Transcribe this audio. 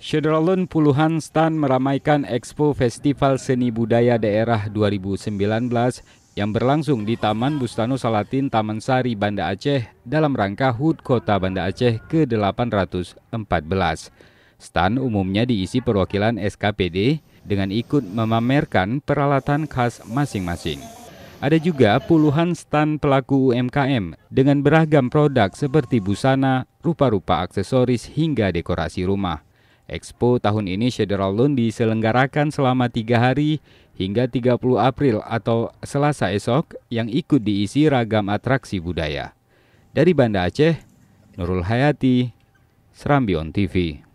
Sederalun puluhan stan meramaikan Expo Festival Seni Budaya Daerah 2019 yang berlangsung di Taman Bustanu Salatin Taman Sari Banda Aceh dalam rangka HUT Kota Banda Aceh ke-814. Stan umumnya diisi perwakilan SKPD dengan ikut memamerkan peralatan khas masing-masing. Ada juga puluhan stan pelaku UMKM dengan beragam produk seperti busana, rupa-rupa aksesoris hingga dekorasi rumah. Expo tahun ini Shederalun diselenggarakan selama tiga hari hingga 30 April atau Selasa esok yang ikut diisi ragam atraksi budaya. Dari Banda Aceh, Nurul Hayati, Serambi On TV.